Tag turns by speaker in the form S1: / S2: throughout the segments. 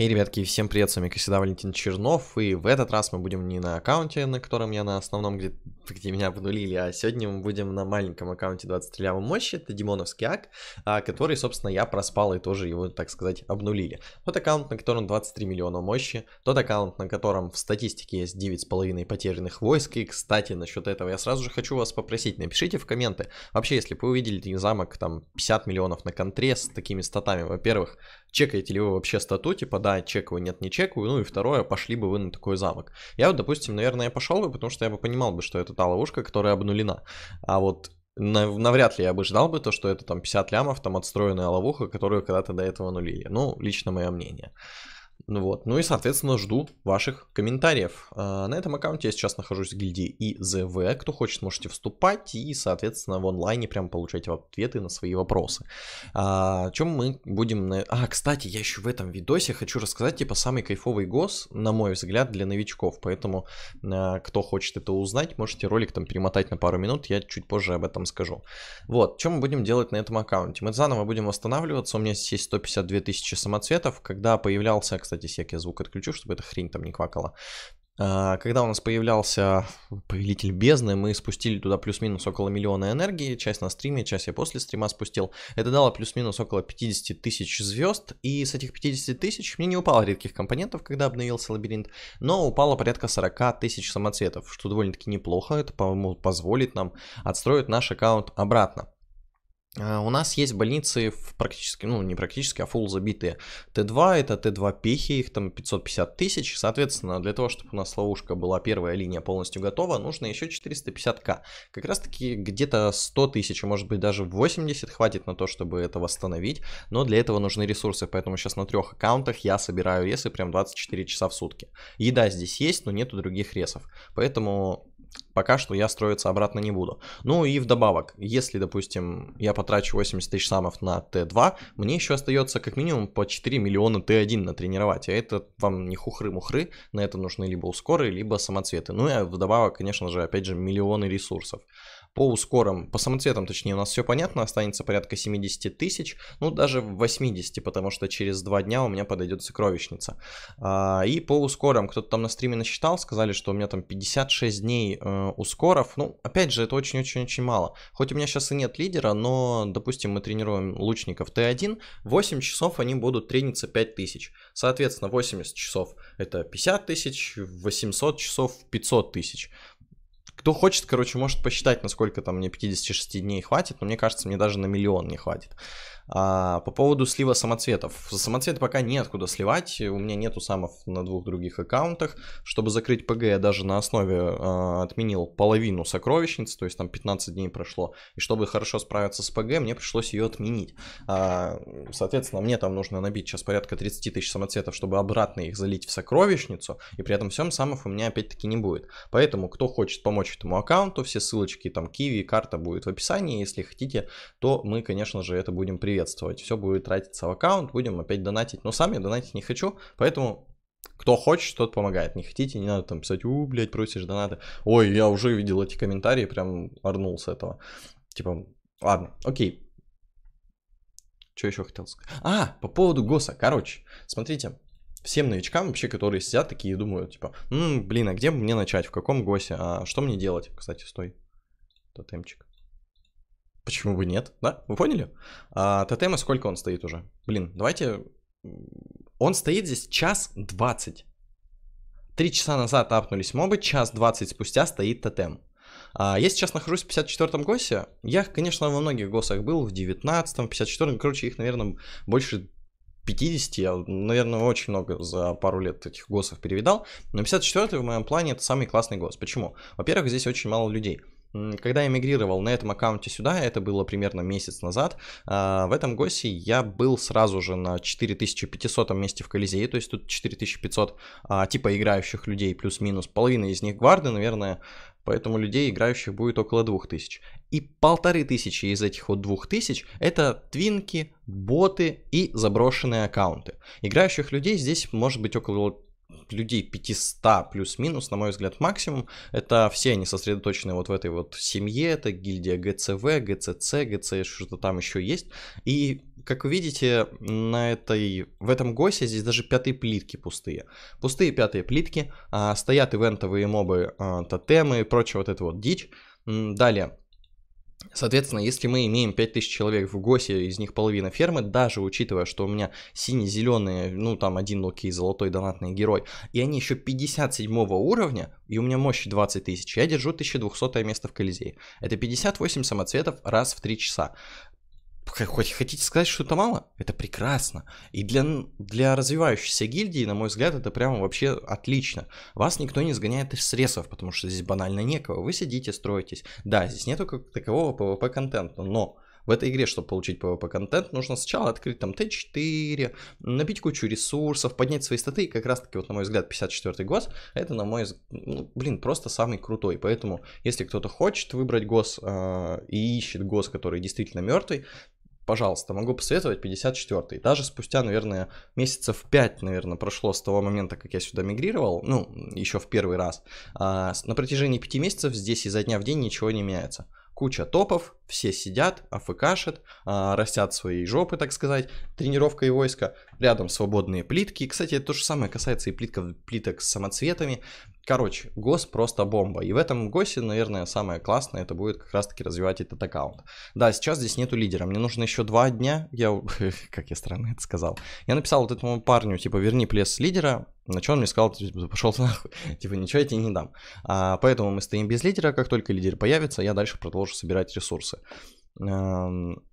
S1: И, ребятки, всем привет, с вами, как всегда, Валентин Чернов, и в этот раз мы будем не на аккаунте, на котором я на основном, где, где меня обнулили, а сегодня мы будем на маленьком аккаунте 20 лявой мощи, это Димоновский ак, а, который, собственно, я проспал и тоже его, так сказать, обнулили. Тот аккаунт, на котором 23 миллиона мощи, тот аккаунт, на котором в статистике есть 9,5 потерянных войск, и, кстати, насчет этого я сразу же хочу вас попросить, напишите в комменты, вообще, если вы увидели замок, там, 50 миллионов на контре с такими статами, во-первых, чекаете ли вы вообще стату, типа, да, чекаю, нет, не чековый, ну и второе, пошли бы вы на такой замок. Я вот, допустим, наверное, я пошел бы, потому что я бы понимал бы, что это та ловушка, которая обнулена. А вот навряд ли я бы ждал бы то, что это там 50 лямов, там отстроенная ловуха, которую когда-то до этого нулили. Ну, лично мое мнение. Ну вот, ну и, соответственно, жду ваших комментариев. А, на этом аккаунте я сейчас нахожусь в гильдии ИЗВ. Кто хочет, можете вступать и, соответственно, в онлайне прям получать ответы на свои вопросы. А, чем мы будем... А, кстати, я еще в этом видосе хочу рассказать, типа, самый кайфовый гос, на мой взгляд, для новичков. Поэтому, а, кто хочет это узнать, можете ролик там перемотать на пару минут, я чуть позже об этом скажу. Вот, что мы будем делать на этом аккаунте? Мы заново будем восстанавливаться, у меня здесь есть 152 тысячи самоцветов. Когда появлялся, кстати, кстати, сек я звук отключу, чтобы эта хрень там не квакала. А, когда у нас появлялся повелитель бездны, мы спустили туда плюс-минус около миллиона энергии, часть на стриме, часть я после стрима спустил. Это дало плюс-минус около 50 тысяч звезд, и с этих 50 тысяч мне не упало редких компонентов, когда обновился лабиринт, но упало порядка 40 тысяч самоцветов, что довольно-таки неплохо, это, по-моему, позволит нам отстроить наш аккаунт обратно. А, у нас есть больницы в практически, ну не практически, а фул забитые. Т2 это Т2 пехи, их там 550 тысяч. Соответственно, для того, чтобы у нас ловушка была первая линия полностью готова, нужно еще 450к. Как раз таки где-то 100 тысяч, а может быть даже 80 хватит на то, чтобы это восстановить. Но для этого нужны ресурсы, поэтому сейчас на трех аккаунтах я собираю ресы прям 24 часа в сутки. Еда здесь есть, но нету других ресов. Поэтому пока что я строиться обратно не буду. Ну и вдобавок, если, допустим, я потрачу 80 тысяч самов на Т2, мне еще остается как минимум по 4 миллиона Т1 натренировать, а это вам не хухры-мухры, на это нужны либо ускоры, либо самоцветы. Ну и вдобавок, конечно же, опять же, миллионы ресурсов. По ускорам, по самоцветам, точнее, у нас все понятно, останется порядка 70 тысяч, ну даже 80, потому что через два дня у меня подойдет сокровищница. А, и по ускорам, кто-то там на стриме насчитал, сказали, что у меня там 56 дней э, Э, ускоров. Ну, опять же, это очень-очень-очень мало. Хоть у меня сейчас и нет лидера, но, допустим, мы тренируем лучников Т1, 8 часов они будут трениться 5000. Соответственно, 80 часов это 50 тысяч, 800 часов 500 тысяч. Кто хочет, короче, может посчитать, насколько там мне 56 дней хватит, но мне кажется, мне даже на миллион не хватит. А, по поводу слива самоцветов. Самоцветы пока неоткуда сливать, у меня нету самов на двух других аккаунтах. Чтобы закрыть ПГ, я даже на основе а, отменил половину сокровищницы, то есть там 15 дней прошло. И чтобы хорошо справиться с ПГ, мне пришлось ее отменить. А, соответственно, мне там нужно набить сейчас порядка 30 тысяч самоцветов, чтобы обратно их залить в сокровищницу, и при этом всем самов у меня опять-таки не будет. Поэтому, кто хочет помочь этому аккаунту, все ссылочки там Киви, карта будет в описании, если хотите, то мы, конечно же, это будем приветствовать приветствовать. Все будет тратиться в аккаунт, будем опять донатить. Но сам я донатить не хочу, поэтому кто хочет, тот помогает. Не хотите, не надо там писать, у, блядь, просишь донаты. Ой, я уже видел эти комментарии, прям орнул с этого. Типа, ладно, окей. Что еще хотел сказать? А, по поводу ГОСа. Короче, смотрите, всем новичкам вообще, которые сидят такие и думают, типа, М, блин, а где мне начать, в каком ГОСе, а что мне делать? Кстати, стой, тотемчик. Почему бы нет? Да, вы поняли? А, тотема сколько он стоит уже? Блин, давайте... Он стоит здесь час двадцать. Три часа назад апнулись мобы, час двадцать спустя стоит тотем. А, я сейчас нахожусь в 54-м ГОСе. Я, конечно, во многих ГОСах был, в 19-м, 54-м. Короче, их, наверное, больше 50. Я, наверное, очень много за пару лет этих ГОСов перевидал. Но 54-й в моем плане это самый классный ГОС. Почему? Во-первых, здесь очень мало людей когда я мигрировал на этом аккаунте сюда, это было примерно месяц назад, а, в этом ГОСе я был сразу же на 4500 месте в Колизее, то есть тут 4500 а, типа играющих людей плюс-минус, половина из них гварды, наверное, поэтому людей играющих будет около 2000. И полторы тысячи из этих вот двух тысяч это твинки, боты и заброшенные аккаунты. Играющих людей здесь может быть около людей 500 плюс-минус, на мой взгляд, максимум. Это все они сосредоточены вот в этой вот семье, это гильдия ГЦВ, ГЦЦ, ГЦ, что-то там еще есть. И как вы видите, на этой, в этом ГОСе здесь даже пятые плитки пустые. Пустые пятые плитки, а, стоят ивентовые мобы, а, тотемы и прочее вот это вот дичь. Далее, Соответственно, если мы имеем 5000 человек в ГОСе, из них половина фермы, даже учитывая, что у меня сине-зеленые, ну там один локи золотой донатный герой, и они еще 57 уровня, и у меня мощь 20 тысяч, я держу 1200 место в Колизее. Это 58 самоцветов раз в 3 часа хоть хотите сказать, что это мало? Это прекрасно. И для, для развивающейся гильдии, на мой взгляд, это прямо вообще отлично. Вас никто не сгоняет из средств, потому что здесь банально некого. Вы сидите, строитесь. Да, здесь нету как такового PvP-контента, но в этой игре, чтобы получить PvP-контент, нужно сначала открыть там Т4, набить кучу ресурсов, поднять свои статы, и как раз-таки, вот на мой взгляд, 54-й ГОС, это, на мой взгляд, ну, блин, просто самый крутой. Поэтому, если кто-то хочет выбрать ГОС э, и ищет ГОС, который действительно мертвый, пожалуйста, могу посоветовать 54-й. Даже спустя, наверное, месяцев 5, наверное, прошло с того момента, как я сюда мигрировал, ну, еще в первый раз. А, на протяжении 5 месяцев здесь изо дня в день ничего не меняется куча топов, все сидят, афкашат, а, растят свои жопы, так сказать, тренировка и войско. рядом свободные плитки, кстати, это то же самое касается и плитков, плиток с самоцветами, Короче, гос просто бомба. И в этом госе, наверное, самое классное, это будет как раз-таки развивать этот аккаунт. Да, сейчас здесь нету лидера. Мне нужно еще два дня. Я, как я странно это сказал. Я написал вот этому парню, типа, верни плес лидера. На чем он мне сказал, пошел нахуй. типа, ничего я тебе не дам. А, поэтому мы стоим без лидера. Как только лидер появится, я дальше продолжу собирать ресурсы.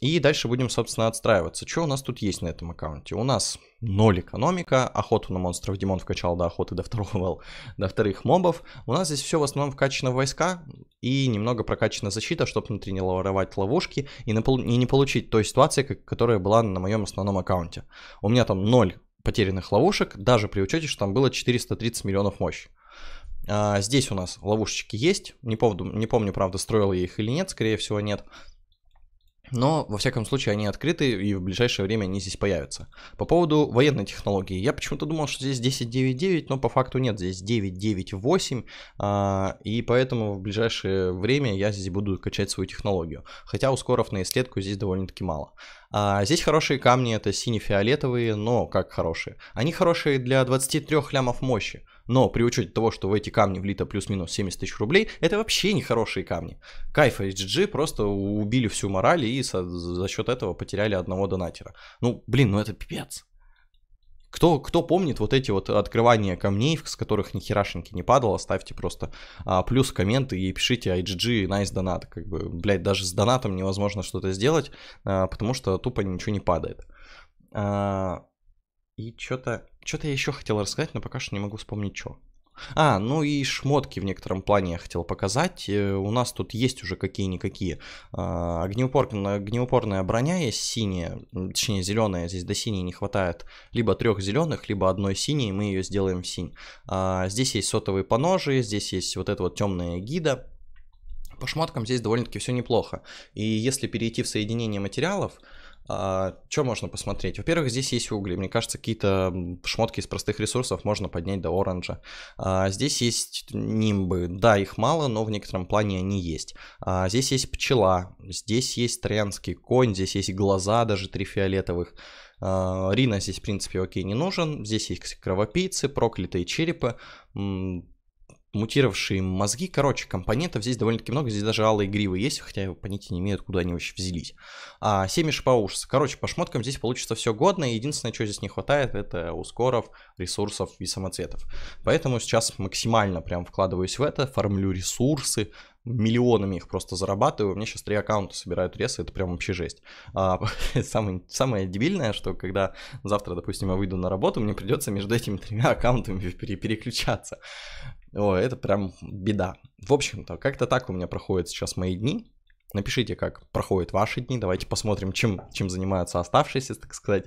S1: И дальше будем, собственно, отстраиваться. Что у нас тут есть на этом аккаунте? У нас ноль экономика, охоту на монстров Димон вкачал до охоты до второго, до вторых мобов. У нас здесь все в основном вкачано в войска и немного прокачана защита, чтобы внутри не лоровать ловушки и, и не получить той ситуации, которая была на моем основном аккаунте. У меня там ноль потерянных ловушек, даже при учете, что там было 430 миллионов мощи. А, здесь у нас ловушечки есть, не, поводу, не помню, правда, строил я их или нет, скорее всего нет но, во всяком случае, они открыты, и в ближайшее время они здесь появятся. По поводу военной технологии. Я почему-то думал, что здесь 10.9.9, но по факту нет, здесь 9.9.8, а, и поэтому в ближайшее время я здесь буду качать свою технологию. Хотя ускоров на исследку здесь довольно-таки мало. А, здесь хорошие камни, это сине-фиолетовые, но как хорошие. Они хорошие для 23 лямов мощи но при учете того, что в эти камни влито плюс-минус 70 тысяч рублей, это вообще не хорошие камни. Кайф HG просто убили всю мораль и со, за счет этого потеряли одного донатера. Ну, блин, ну это пипец. Кто, кто помнит вот эти вот открывания камней, с которых ни херашеньки не падало, ставьте просто а, плюс комменты и пишите IGG nice донат. Как бы, блядь, даже с донатом невозможно что-то сделать, а, потому что тупо ничего не падает. А, и что-то... Что-то я еще хотел рассказать, но пока что не могу вспомнить, что. А, ну и шмотки в некотором плане я хотел показать. Э, у нас тут есть уже какие-никакие. А, огнеупорная, огнеупорная броня есть синяя, точнее зеленая, здесь до синей не хватает. Либо трех зеленых, либо одной синей, мы ее сделаем в синь. А, здесь есть сотовые поножи, здесь есть вот эта вот темная гида. По шмоткам здесь довольно-таки все неплохо. И если перейти в соединение материалов, а, что можно посмотреть? Во-первых, здесь есть угли. Мне кажется, какие-то шмотки из простых ресурсов можно поднять до оранжа. А, здесь есть нимбы. Да, их мало, но в некотором плане они есть. А, здесь есть пчела. Здесь есть троянский конь. Здесь есть глаза, даже три фиолетовых. А, Рина здесь, в принципе, окей, не нужен. Здесь есть кровопийцы, проклятые черепы мутировавшие мозги. Короче, компонентов здесь довольно-таки много, здесь даже алые гривы есть, хотя я понятия не имею, откуда они вообще взялись. А, семя шипа Короче, по шмоткам здесь получится все годно, единственное, чего здесь не хватает, это ускоров, ресурсов и самоцветов. Поэтому сейчас максимально прям вкладываюсь в это, формлю ресурсы, миллионами их просто зарабатываю. У меня сейчас три аккаунта собирают ресы, это прям вообще жесть. А, самое, самое дебильное, что когда завтра, допустим, я выйду на работу, мне придется между этими тремя аккаунтами переключаться. О, это прям беда. В общем-то, как-то так у меня проходят сейчас мои дни. Напишите, как проходят ваши дни. Давайте посмотрим, чем, чем занимаются оставшиеся, так сказать,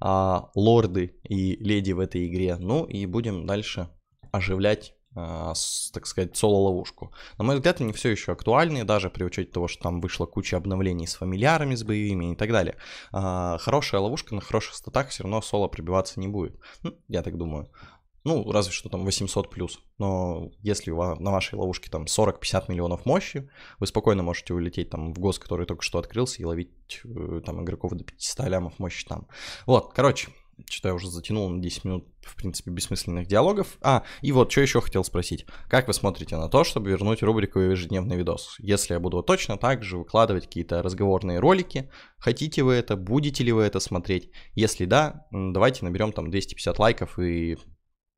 S1: а, лорды и леди в этой игре. Ну и будем дальше оживлять а, так сказать, соло-ловушку. На мой взгляд, они все еще актуальны, даже при учете того, что там вышла куча обновлений с фамильярами, с боевыми и так далее. А, хорошая ловушка на хороших статах все равно соло прибиваться не будет. Ну, я так думаю. Ну, разве что там 800 плюс. Но если на вашей ловушке там 40-50 миллионов мощи, вы спокойно можете улететь там в гос, который только что открылся, и ловить э, там игроков до 500 лямов мощи там. Вот, короче, что я уже затянул на 10 минут, в принципе, бессмысленных диалогов. А, и вот, что еще хотел спросить. Как вы смотрите на то, чтобы вернуть рубрику «Ежедневный видос»? Если я буду точно так же выкладывать какие-то разговорные ролики, хотите вы это, будете ли вы это смотреть? Если да, давайте наберем там 250 лайков и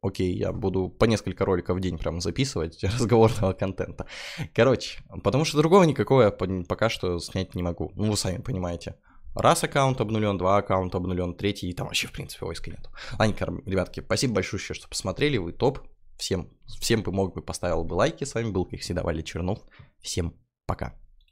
S1: окей, я буду по несколько роликов в день прям записывать разговорного контента. Короче, потому что другого никакого я пока что снять не могу. Ну, вы сами понимаете. Раз аккаунт обнулен, два аккаунта обнулен, третий, и там вообще, в принципе, войска нету. Анька, ребятки, спасибо большое, что посмотрели, вы топ. Всем, всем бы мог бы поставил бы лайки, с вами был, как всегда, Валя Чернов. Всем пока.